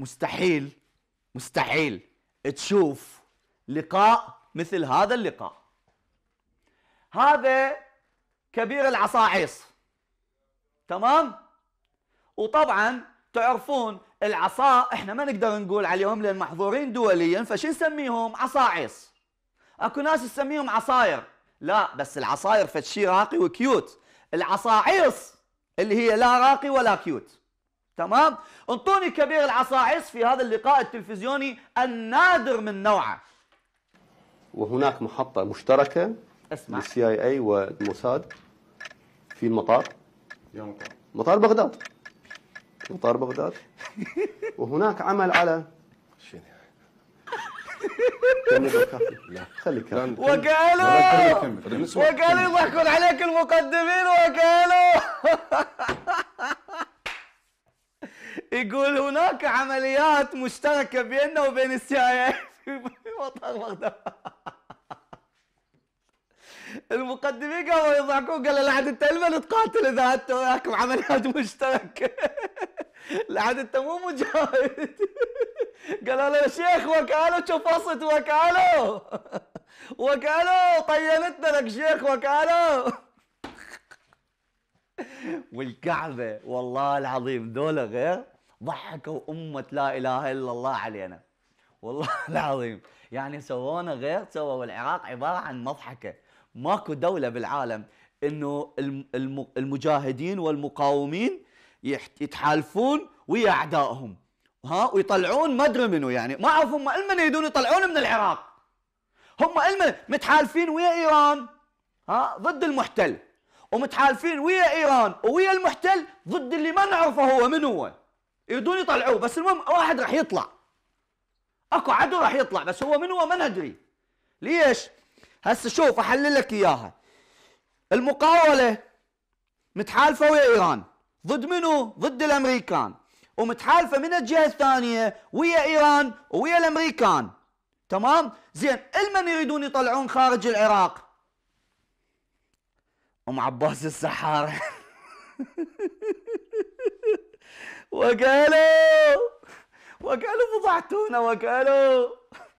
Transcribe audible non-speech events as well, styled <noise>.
مستحيل مستحيل تشوف لقاء مثل هذا اللقاء هذا كبير العصاعيص تمام وطبعا تعرفون العصا احنا ما نقدر نقول عليهم لان محظورين دوليا فشو نسميهم عصاعيص اكو ناس تسميهم عصاير لا بس العصاير فد راقي وكيوت العصاعيص اللي هي لا راقي ولا كيوت تمام انطوني كبير العصاعص في هذا اللقاء التلفزيوني النادر من نوعه وهناك محطة مشتركة اسمع للسي اي اي والموساد في المطار مطار مطار بغداد مطار بغداد <laughs> وهناك عمل على شنو يعني؟ لا خليك وقالوا وقالوا يضحكون عليك المقدمين وقالوا <laughs> يقول هناك عمليات مشتركه بيننا وبين السي اي في مطار بغداد المقدمين قاموا يضحكون قال لعد انت لما تقاتل اذا انت وياك عمليات مشتركه <laughs> لعد انت مو مجاهد <laughs> قالوا له يا شيخ وكاله شوف وسط وكاله <laughs> وكاله طينتنا لك شيخ وكاله والكعبه والله العظيم دوله غير ضحكوا أمة لا إله إلا الله علينا والله <laughs> العظيم يعني سوونا غير سووا العراق عبارة عن مضحكة ماكو دولة بالعالم انه المجاهدين والمقاومين يتحالفون ويا اعدائهم ها ويطلعون ما ادري منو يعني ما اعرف هم المن يريدون يطلعون من العراق هم المن متحالفين ويا ايران ها ضد المحتل ومتحالفين ويا ايران ويا المحتل ضد اللي ما نعرفه هو من هو يريدون يطلعوه بس المهم واحد راح يطلع اكو عدو راح يطلع بس هو من هو ما ندري ليش هسه شوف احلل لك اياها المقاوله متحالفه ويا ايران ضد منو ضد الامريكان ومتحالفه من الجهه الثانيه ويا ايران ويا الامريكان تمام زين المن يريدون يطلعون خارج العراق ام عباس السحاره <laughs> وقالوا وقالوا فضحتونا وقالوا